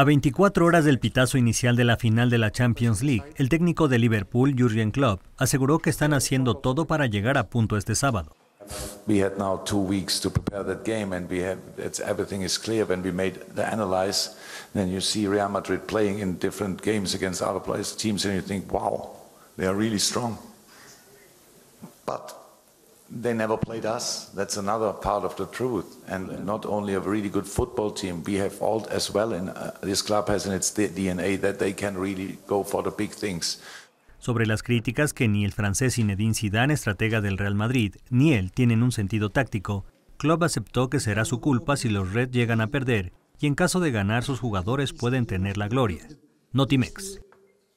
A 24 horas del pitazo inicial de la final de la Champions League, el técnico de Liverpool, Jurgen Klopp, aseguró que están haciendo todo para llegar a punto este sábado. We had now two weeks to prepare that game, and we have it's, everything is clear when we made the analyze. Then you see Real Madrid playing in different games against other players, teams, and you think, wow, they are really strong. But they never played us. That's another part of the truth. And not only a really good football team, we have all as well in uh, this club has in its DNA that they can really go for the big things. Sobre las críticas que ni el francés Zinedine Zidane, estratega del Real Madrid, ni él tienen un sentido táctico, Klopp aceptó que será su culpa si los Red llegan a perder y en caso de ganar sus jugadores pueden tener la gloria. Notimex.